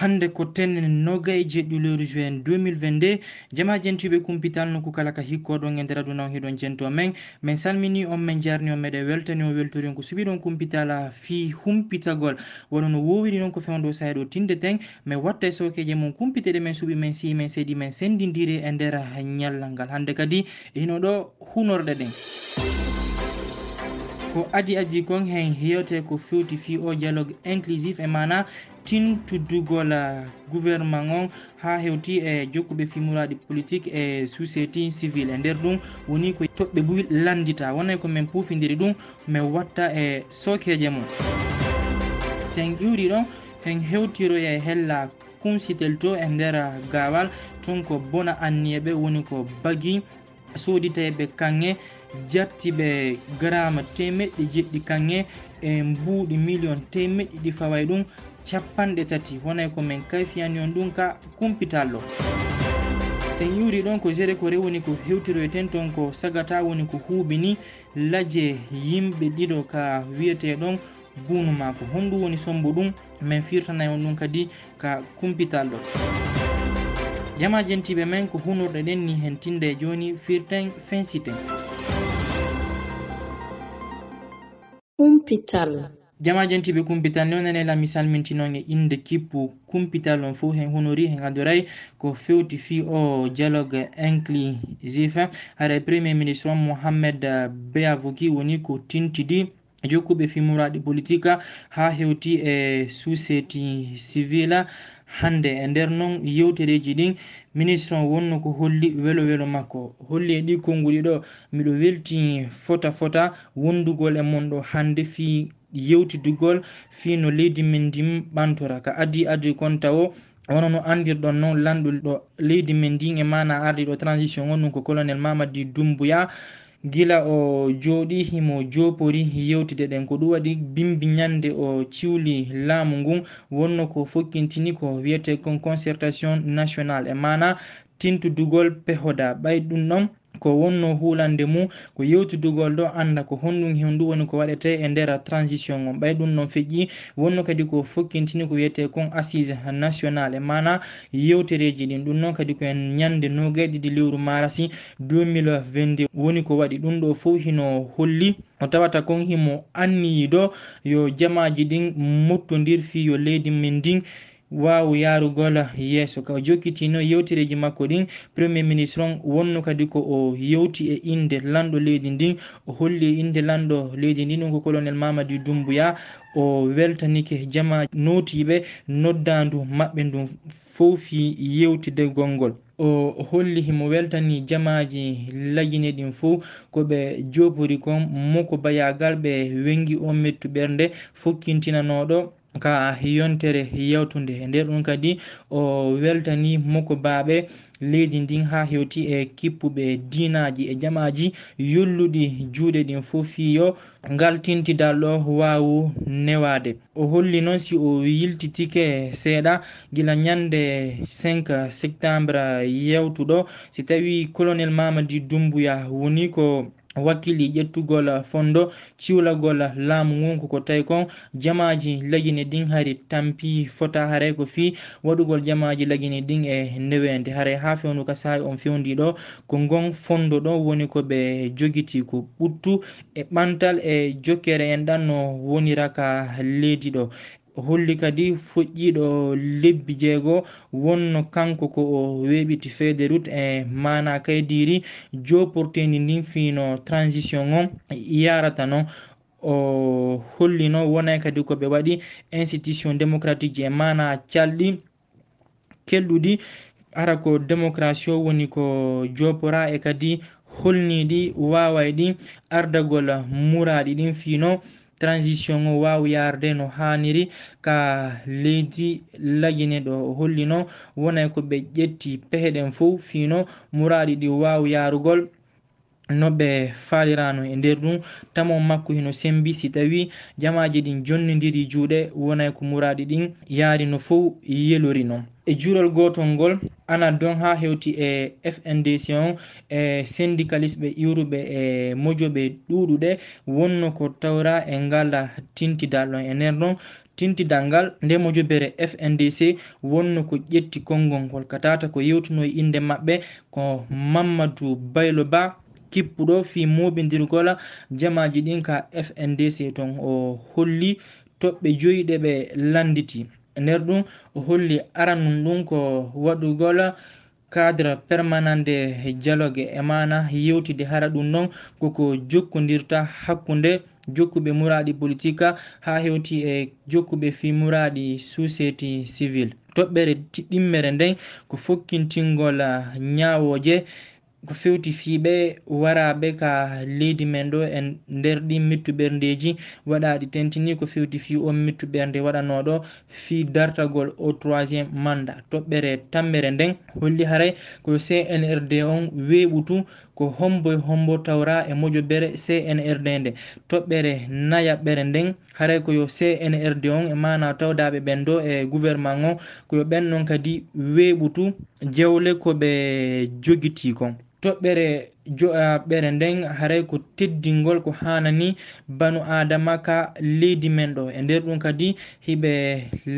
hande ko tenne noga e jeɗɗi leru juin 2022 jama jentiɓe kumpitalno ko kala ka hikkoɗon e nder aduna o hiɗon jento men min salmini on min jarni o meɗen weltani o weltorion ko suɓiɗon kumpital a fi humpitagol wono no wowiri noon ko fewdo sahe ɗo tinde ten mi watta e sokeje mon kumpiteɗe men suuɓi men simen seedi men sendidiri e nder ñallal ngal hande kadi hino ɗo hunorɗe ɗen ko adi adi kon hen heyote ko fewti fi o dialogue inclusif e mana tintudugol gouvernement on ha hewti e jokkuɓe fimuraɗi politique e société civil e nder ɗum woni ko toɓɓe buy landita wonay komin pufidiri ɗum min watta e sokeje mum sen iwri ɗon en hewtiroye hella kumsitel to e nder gawal ton ko bona anniyeɓe woni ko bagui soditeɓe kange jatti ɓe gramme temeɗɗi jeɗɗi kanŋe e mbuuɗi million temeɗɗi ɗi faway ɗum capanɗe tati wonay ko min kayfiyani on ɗum ka kumpitallo sen yuuri ɗon ko géré ko rewoni ko hewtiroyten e ton ko sagata woni ko huuɓi ni laje yimɓe ɗiɗo ka wiyeteɗon gunu mako honɗu woni sombo ɗum min firtanay on ɗum kadi ka kumpitallo ƴama jentiɓe men ko hunorɗe ɗen ni hen tinde joni firten fensiten kumpital jama jenti be kumpital onene la misal minti noon e inde kippu kumpital on fof hen honori hen adoray ko fewti fi o dialogue inclusif haɗa premier ministre on mouhammed beyavoki woni ko tintidi jokkuɓe fimorade politique ha hewti e suuseti civil hande e nder non yewtereji ɗin ministre o wonno ko holli welo welo makko holli e ɗi konnguɗi ɗo miɗo welti fota fota wondugol e mon ɗo hande fi yewtidugol fi no leydi men ndi ɓantora ka adi adi kon tawo wono no andirɗon non lanɗol ɗo leydi men ndin e mana arɗi ɗo transition wonno ko colonel mamadi doumboya gila o jooɗi himo jopori yewtide ɗen ko ɗum waɗi bimbi ñande o ciwli laamu ngun wonno ko fokkintini ko wiyete kon concertation national e mana tintudugol pehoda ɓay ɗum ɗon ko wonno hulande mum ko yewtidugol ɗo anda ko honɗum hendu woni ko waɗete e nder transition on ɓay ɗum noon feƴƴi wonno kadi ko fokkintini ko wiyete kon assise national e mana yewtereji ɗin ɗum noon kadi koen ñande nogueɗiɗi lewru marasi 2022 woni ko waɗi ɗum ɗo fo hino holli o tawata kon himo anniyi ɗo yo jamaji ɗin mottodir fi yo leydi min ndin wawu yarugol yeeso ka o jokkitino yewtereji makko ɗin premier ministre on wonno kadi ko o yewti e inde lanɗo leydi ndin o holli inde lanɗo leydi ndin ɗum ko colonel mamadi doumbouya o weltanike jama notiɓe noddandu mabɓe ndum fofi yewtide gongol o holli himo weltani jamaji lajine ɗin fo koɓe jopori kon moko bayagal ɓe wengi on mettuɓernde fokkintinanoɗo ka yontere yewtunde nder ɗum kadi o weltani mokobaɓe leydi ndin ha hewti e kippuɓe dinaji e jamaji yolluɗi juuɗe ɗin fo fiyo ngal tintidal ɗo wawu newade o holli noon si o yiltitike seeɗa gila ñande 5 septembre yewtuɗo si tawi colonel mamadi dumbuya woni ko wakkili ƴettugol fondo ciwlagol laamu ngonko ko tawi kon jamaji lagine ɗin hari tampi fota hare ko fi waɗugol jamaji lagine ɗin e newende hara ha fewndu ka sahi on fewndi ɗo ko gon fondo ɗo woni ko ɓe jogiti ko ɓuttu e ɓantal e jokkere en ɗan no woniraka leydi ɗo holli kadi fuƴƴiɗo lebbi jeego wonno kanko ko o weɓiti feede rut e mana kaydiri joportedi ndin fino transition o yarata no o hollino wonay kadi koɓe waɗi institution démocratique ji e mana calɗi kelɗuɗi ara ko démocratie o woni ko jopora e kadi holniɗi wawayɗi ardagol muraɗi ɗin fino transition o wawi yarde no haniri ka leydi laguine ɗo hollino wonay ko ɓe ƴetti peheɗen fof fino muraɗi ɗi wawi yarugol noɓe falirano e nder ɗum tamo makko hino sembi si tawi jamaji ɗin jonnidiri juuɗe wonay ko muraɗi ɗin yari no fof yelori non e jurol gotol ngol ana don ha hewti e fndc on e syndicalist ɓe iwruɓe e mojoɓe ɗuɗuɗe wonno ko tawra e ngala tintidalɗon e nder ɗon tintidal ngal nde mojobere fndc wonno ko ƴetti konngol ngol katata ko yewtinoy e inde maɓɓe ko mamadou baylo ba kippuɗo fi muɓidirgola jamaji ɗin ka fndc ton o holli toɓɓe joyiɗe ɓe landiti nder ɗum o holli aranum ɗum ko waɗugol cadre permanent de dialogue e mana yewtide hara ɗum noon koko jokkodirta hakkunde jokkuɓe muraɗi politica ha hewti e jokkuɓe fi muraɗi société civil toɓɓere ɗimmere nden ko fokkintingol ñawoje ko fewti fiɓe waraɓe ka leydi men ɗo en nder ɗi mittuɓerndeji waɗaɗi tentini ko fewti fi o mittuɓernde waɗanoɗo fi dartagol o troisiéme manda toɓɓere tammere nden holli haray ko cnrd on weɓutu ko homboy hombo tawra e moƴo bere cnrd nde toɓɓere nayaɓɓere nden haray koyo cnrd on e mana tawdaɓe ɓen ɗo e gouvernement on koyo ɓen non kadi weɓutu jewle koɓe jogiti kon toɓɓere joɓere nden haray ko teddingol ko hanani banu adama ka leydi men ɗo e nder ɗum kadi hiɓe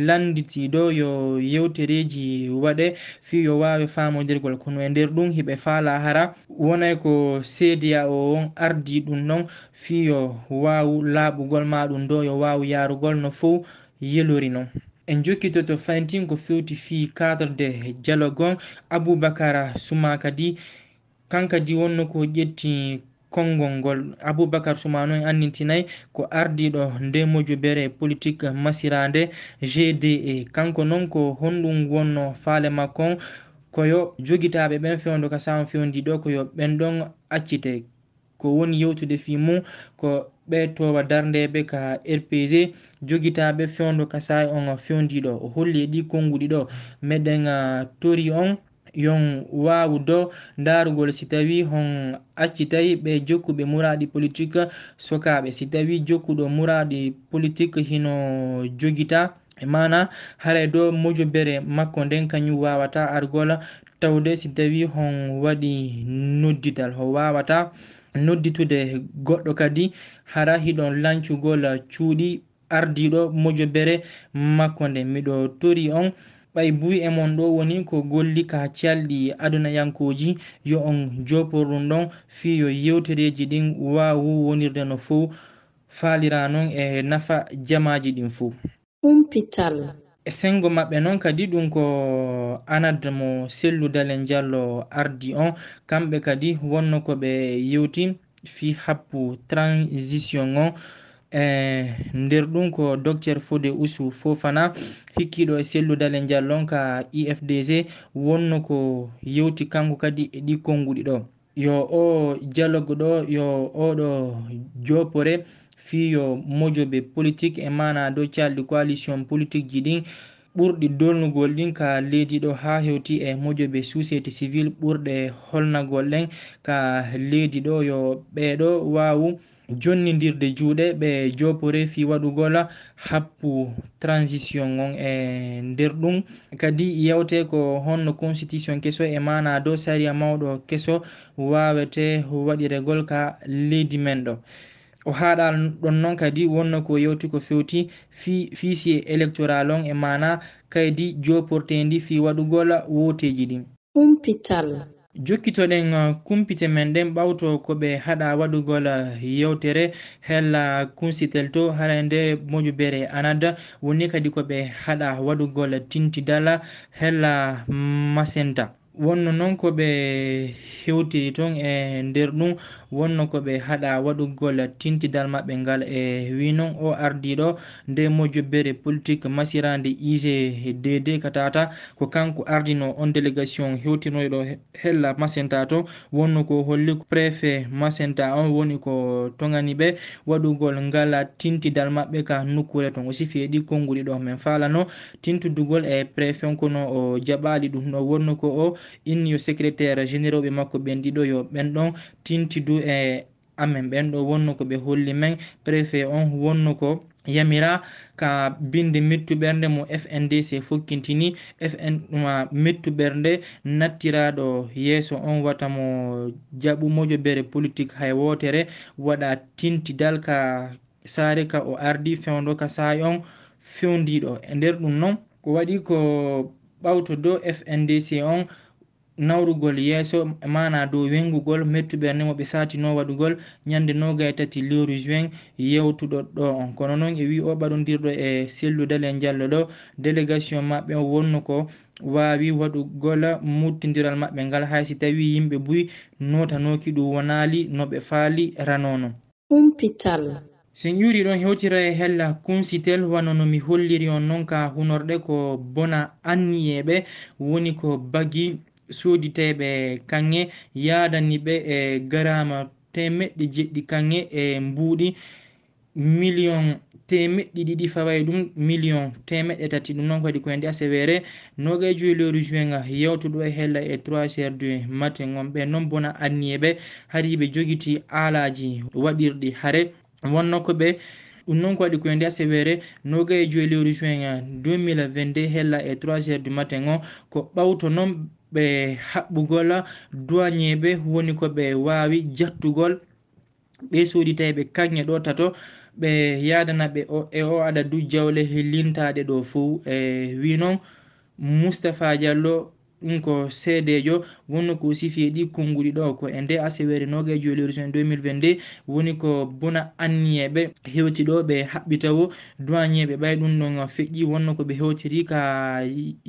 landitiɗo yo yewtereji waɗe fi yo wawi famodirgol kono e nder ɗum hiɓe fala hara wonay ko cda o on ardi ɗum non fi yo wawu laɓugol maɗum ɗo yo wawu yarugol no fo yelori non en jokkito to fayintin ko fewti fi cadre de dialogue on aboubacara suma kadi kankadi wonno ko ƴetti kongol ngol aboubacar sumano en annitinayyi ko ardiɗo ndemoju bere politique masirande gde kanko noon ko honɗum wonno faale makko on koyo jogitaɓe ɓen fewndo ka sama fewndi ɗo koyo ɓen ɗon accite ko woni yewtude fi mum ko ɓe towa darndeɓe ka rpg jogitaɓe fewndo ka sa on fewndiɗo o holli e ɗi konnguɗi ɗo meɗen ah, tori on yon wawu do darugol si tawi hon accitay ɓe jokkuɓe muraɗi politique sokaɓe si tawi jokkuɗo muraɗi politique hino joguita e mana haray do mojobere makko nden kañum wawata argol tawde si tawi hon waɗi nodditall ho wawata nodditude goɗɗo kadi hara hiɗon lancugol cuuɗi ardiɗo mojobere makko nde miɗo tori on ɓay buy e mon ɗo woni ko golli ka calɗi aduna yankoji yo on joporɗum ɗon fi yo yewtereji ɗin wawu wonirde no fo falira non e nafa jamaji ɗin fo umpital e sengo maɓɓe noon kadi ɗum ko anad mo selludalen diallo ardi on kamɓe kadi wonno ko ɓe yewti fi happu transition on E, nder ɗum ko docteur fode usu fofana hikkiɗo e selludal e jallonka ifdg e wonno ko yewti kanko kadi e ɗi konnguɗi ɗo yo o dialogue ɗo yo oɗo joopore fi yo mojoɓe politique e mana do calɗi coalition politique ji ɗin ɓurɗi dolnugol ɗin ka leydi ɗo ha hewti e mojoɓe société civil ɓurɗe holnagol ɗen ka leydi ɗo yo ɓeɗo wawu jonnidirde juuɗe ɓe jopore fi waɗugol happu transition on e nder ɗum kadi yewte ko honno constitution keso e mana dow saria mawɗo keso wawete waɗiregol ka leydi men ɗo o haɗal ɗon noon kadi wonno ko yewti ko fewti fiisie électoral on e mana kaydi joportedi fi waɗugol woteji ɗin humpital jokkitoɗen uh, kumpite men ɗen ɓawto ko ɓe haɗa waɗugol yewtere hella kunsitel to harande moƴubere anada woni kadi ko ɓe haɗa waɗugol tintidala hella masenta wonno noon ko ɓe hewti ton e nder ɗum wonno ko ɓe haɗa waɗugol tintidal maɓɓe ngal e wi noon o ardiɗo nde mojobere politique masirande ugdd katata ko kanko ardino on délégation hewtinoyɗo hella masenta to wonno ko holli préfet masenta on woni ko tongani ɓe waɗugol ngal tintidal maɓɓe ka nokkure ton o sifi eɗi konnguɗiɗo min falano tintudugol e préfet kono o jaɓali ɗum ɗo wonno ko o inniyo secrétaire généraux ɓe makko ɓen ɗiɗo yo ɓen ɗon tinti du e amen ɓen ɗo wonno ko ɓe holli men préfet on wonno ko yamira ka binde mettuɓernde mo fndc fokkintini fn mettuɓernde nattiraɗo yeeso on wata mo jaɓu mojobere politique hay wotere waɗa tintidal ka saare ka o ardi fewdo ka saa on fewdiɗo e nder ɗum noon ko waɗi ko ɓawto dow fndc on nawrugol yeeso e mana dow wengugol mettuɓe ane moɓe satino waɗugol ñande noga e tati lewru juin yewtuɗo ɗo on kono noon e wi o ɓaɗodirɗo e selludele jallo ɗo délégation mabɓe wonno ko wawi waɗugol muttidiral mabɓe ngal haysi tawi yimɓe buyi notanoki ɗum wonali noɓe faali ranono umpital sen ƴuri ɗon hewtira e hella kumsitel wanono mi holliri on noon ka hunorɗe ko bona anniyeɓe woni ko bagi soditeɓe kanŋe yadani ɓe e garama temeɗɗe jeɗɗi kanŋe e mbuuɗi million temeɗɗi ɗiɗi faway ɗum million temeɗɗe tati ɗum noon kadi koye nde asewere nogaejoyi lewru juinga yewtuɗo e hella e 3 heure du matin on ɓe noon bona anniye ɓe haari ɓe joguiti alaji waɗirɗi haare wonno ko ɓe ɗum noon ko waɗi koye nde asewere nogaejoyi lewru juinga 2022 hella e 3 heure du matin on ko ɓawto noon ɓe haɓɓugol duwaniyeɓe woni ko ɓe wawi jattugol ɓe suudi tawi ɓe kanye ɗo tato ɓe yadana ɓe e o ada du jawle hellintaɗe ɗo fou e wi noon moustapha diallo ɗum ko seedejo wonno ko sifie ɗi konnguɗi ɗo ko e nde asewere nogaejo lerison 2022 woni ko bona anniyeɓe hewtiɗo ɓe haɓɓitawo duwanieɓe ɓay ɗum ɗon feƴƴi wonno ko ɓe hewtiri ka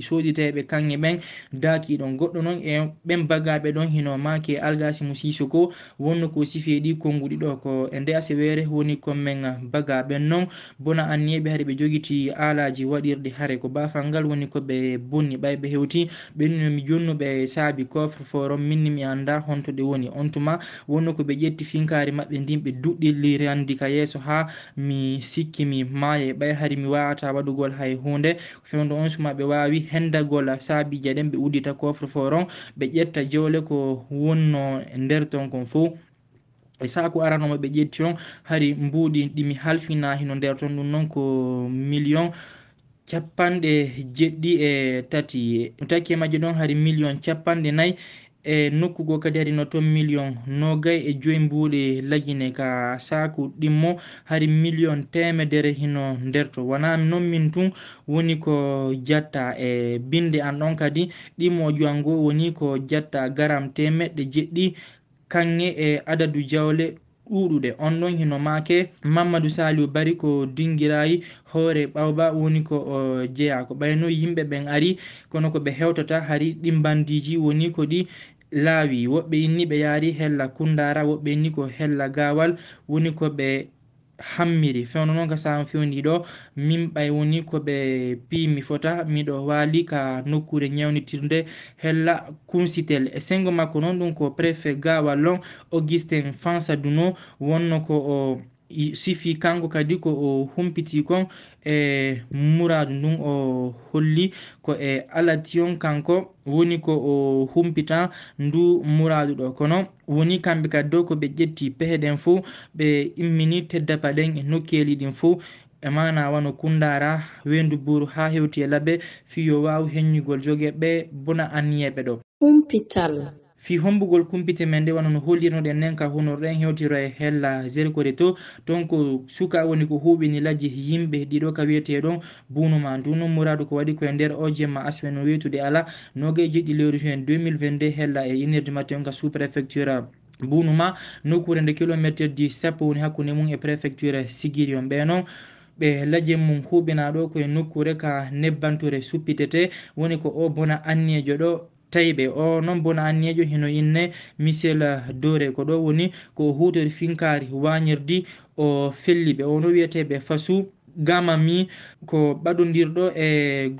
soditeɓe kanŋe ɓen dakiɗon goɗɗo non e ɓen bagaɓe ɗon hino make algasi mo siso ko wonno ko sifie ɗi konnguɗi ɗo ko e nde asewere woni kommen bagaɓen non bona anniyeɓe haare ɓe joguiti alaji waɗirɗe haare ko bafal ngal woni koɓe bonni ɓay ɓe hewti ɓenni mi mi junnuɓe saabi coffre foron minni mi anda honto ɗe woni on tuma wonno ko ɓe ƴetti finkari maɓɓe ndin ɓe duɗɗi lirandi ka yeeso ha mi sikki mi maaye ɓay hari mi wawata waɗugol hay hunde fewdo on suma ɓe wawi hendagol saabi jeɗen ɓe uddita coffre foron ɓe ƴetta jewle ko wonno nder ton kon fo e sako aranomo ɓe ƴetti on hari mbuɗi ɗimi halfinahino nder ton ɗum noon ko million capanɗe jeɗɗi e tati no taki e majje ɗon hari million capanɗe nayyi e nokkugo kadi hari no ton million nogay e joyi mbuuɗe lagine ka saku ɗimmo hari million temedere hino nderto wona non min tun woni ko jatta e binde an ɗon kadi ɗimmo jowango woni ko jatta garam temeɗɗe jeɗɗi kange e adadu jawle ɗuɗuɗe on ɗon hino make mamadou saliu bari ko dingirayi hoore ɓawba woni ko jeeya ko ɓayno yimɓe ɓen ari kono ko ɓe hewtata hari ɗimbandiji woni ko ɗi laawi woɓɓe inni ɓe yaari hella kundara woɓɓe inni ko hella gawal woni ko ɓe hammiri fewno noon ka sama fewndiɗo min ɓay woni ko ɓe pimi fota miɗo wali ka nokkure ñewnitirde hella kumsitel e sengo makko noon ɗum ko préfet gawa long augustin fansaduno wonno ko o sifi kanko kadi ko o humpiti kon e muradu ndun o holli ko e alation kanko woni ko o humpita ndu muradu ɗo kono woni kamɓe kadi dow ko ɓe ƴetti pehe ɗen fo ɓe immini tedda paɗen e nokkeli ɗin fo e mana wano kundara wendu buru ha hewti e laɓe fiyo wawi henñugol jogueɓe bona anniyeɓe ɗo humpital fi hombugol kumpite men nde wano no hollirnoɗen nen ka honorɗen hewtiro e hella zelkore to donc suka woni ko huuɓini ladji yimɓe ɗiɗo ka wiyete ɗon bunuma ndunon mouradou ko waɗi koye nder ojema asme no wiytude ala nogue jiɗɗi lewru juin 2022 hella e unerdi matte on ka sous préfecture bunuma nokkure nde kilométre ji sappo woni hakkude mum e préfecture sigirion ɓe non ɓe ladje mum huuɓina ɗo koye nokkure ka nebbantore suppitete woni ko o bona anniejo ɗo tayiɓe o non bona anniejo hino inne misel eh, dore ko ɗo woni ko hutori finkari wañirdi o felliɓe ono wiyeteɓe fasu gama mi ko ɓaɗodirɗo e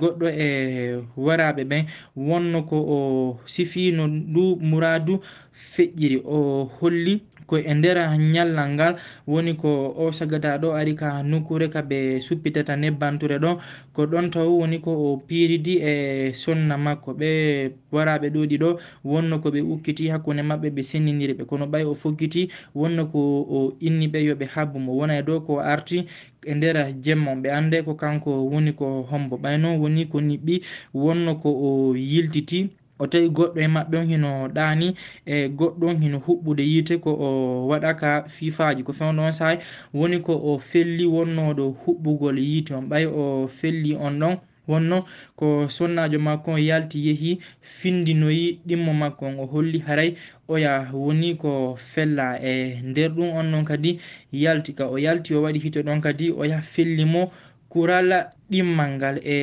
goɗɗo e waraɓe ɓen wonno ko o sifino ndu mouradou feƴƴiri o holli ko e nder ñallal ngal woni ko o sagata ɗo ari ka nukkure ka ɓe suppitata nebbanture ɗo ko ɗon taw woni ko o piridi e sonna makko ɓe waraɓe ɗoɗi ɗo wonno ko ɓe ukkiti hakkunde mabɓe ɓe sennidiriɓe kono ɓay o fokkiti wonno ko o inniɓe yoɓe habbu mo wona e dow ko arti e nder jemmon ɓe annde ko kanko woni ko hombo ɓayno woni ko niɓɓi wonno ko o yiltiti o tawi goɗɗo e maɓɓe on hino ɗani e goɗɗo on hino huɓɓude yite ko o waɗaka fifaji ko fewno on sahay woni ko o felli wonnoɗo huɓɓugol yite on ɓay o felli on ɗon wonno ko sonnajo makko on yalti yeehi findinoyi ɗimmo makko on o holli haray oya woni ko fella e nder ɗum on non kadi yalti ka o yalti o waɗi hito ɗon kadi oya fellimo kural ɗimmal ngal e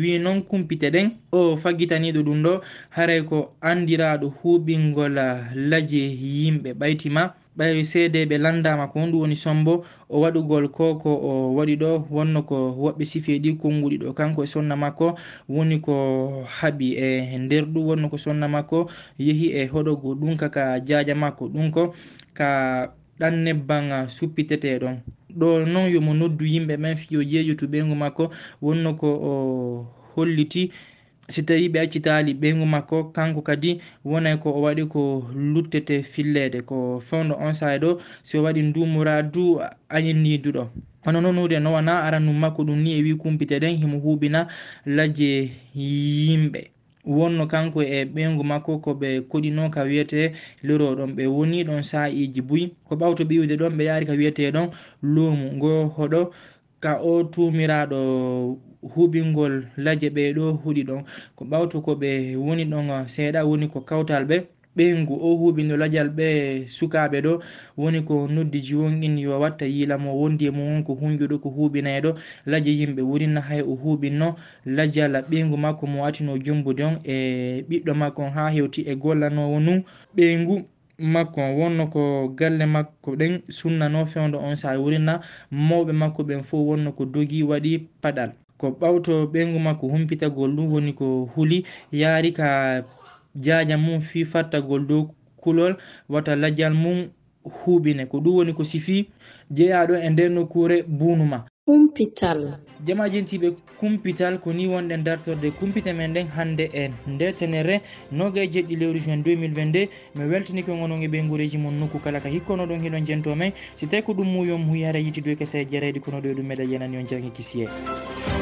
wi non kumpite ɗen o faggitaniɗo ɗum ɗo haray ko andiraɗo huɓingol laji yimɓe ɓaytima ɓawi seede ɓe landama ko honɗum woni sombo o waɗugol ko ko o waɗi ɗo wonno ko woɓɓe sifiɗi konnguɗi ɗo kanko e sonna makko woni ko haaɓi e nder ɗum wonno ko sonna makko yeehi e hoɗogo ɗum kaka jaja makko ɗum ko ka ɗan nebbam suppiteteɗon ɗo non yomo noddu yimɓe ɓen fiyo jejotu ɓeygu makko wonno ko o holliti si tawi ɓe accitali ɓeygu makko kanko kadi wonay ko o waɗi ko luttete fillede ko fewɗo on sai ɗo si o waɗi ndumura du añinniduɗo hono nonude no wana aranu makko ɗum ni e wi kumpite ɗen himo huɓina lajje yimɓe wonno kanko e ɓeyngu makko koɓe koɗino ka wiyete liro ɗon ɓe woni ɗon sa'iji buyi ko ɓawto ɓiwde ɗon ɓe yaari ka wiyete ɗon luumu ngo hoɗo ka o tumiraɗo huɓingol laje ɓe ɗo huuɗi ɗon ko ɓawto koɓe woni ɗon seeɗa woni ko kawtal ɓe ɓeyngu o huuɓi no lajal ɓe sukaaɓe ɗo woni ko noddi jiwonin yo watta yiila mo wondi e mumon ko hunjuɗo ko huuɓinaye ɗo laje yimɓe wurinna hay o huuɓinno lajal ɓeyngu makko mo watino jumbude on e ɓiɗɗo makko on ha hewti e gollanowo nu ɓeyngu makko on wonno ko galle makko ɗen sunnano fewdo on sa wurinna mawɓe makko ɓen fo wonno ko dogi waɗi paɗal ko ɓawto ɓeyngu makko humpitagol ɗum woni ko huuli yaari ka jaaƴa mum fi fattagol dow kulol wata lajal mum huuɓine ko ɗum woni ko sifi jeyaɗo e nder nokkure buunuma kumpital jama jentiɓe kumpital ko ni wonɗen dartorde kumpita men ɗen hande e nde tenere noga e jeɗɗi lewru juin 2022 mi weltani ko gonoge ɓe guureji moon nokku kala ka hikkono ɗon hiɗon jentomen si tawi ko ɗum muyo muyara yittidoy kasa e jaraydi kono ɗo e ɗum meɗa yanani on jangge kisiye